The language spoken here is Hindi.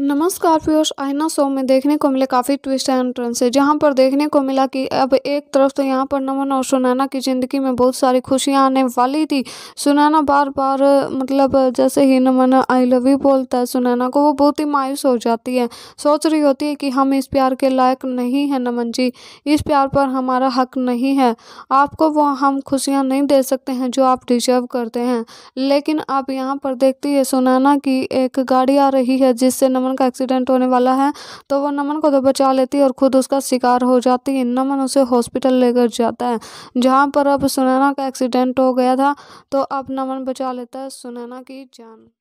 नमस्कार पीयूष आईना शो में देखने को मिले काफ़ी ट्विस्ट एंट्रेंस है जहाँ पर देखने को मिला कि अब एक तरफ तो यहाँ पर नमन और सुनैना की ज़िंदगी में बहुत सारी खुशियाँ आने वाली थी सुनैना बार बार मतलब जैसे ही नमन आई लव यू बोलता है सुनैना को वो बहुत ही मायूस हो जाती है सोच रही होती है कि हम इस प्यार के लायक नहीं हैं नमन जी इस प्यार पर हमारा हक नहीं है आपको वो हम खुशियाँ नहीं दे सकते हैं जो आप डिजर्व करते हैं लेकिन आप यहाँ पर देखती है सुनैना की एक गाड़ी आ रही है जिससे नमन नमन का एक्सीडेंट होने वाला है तो वो नमन को तो बचा लेती है और ख़ुद उसका शिकार हो जाती है नमन उसे हॉस्पिटल लेकर जाता है जहाँ पर अब सुनैना का एक्सीडेंट हो गया था तो अब नमन बचा लेता है सुनैना की जान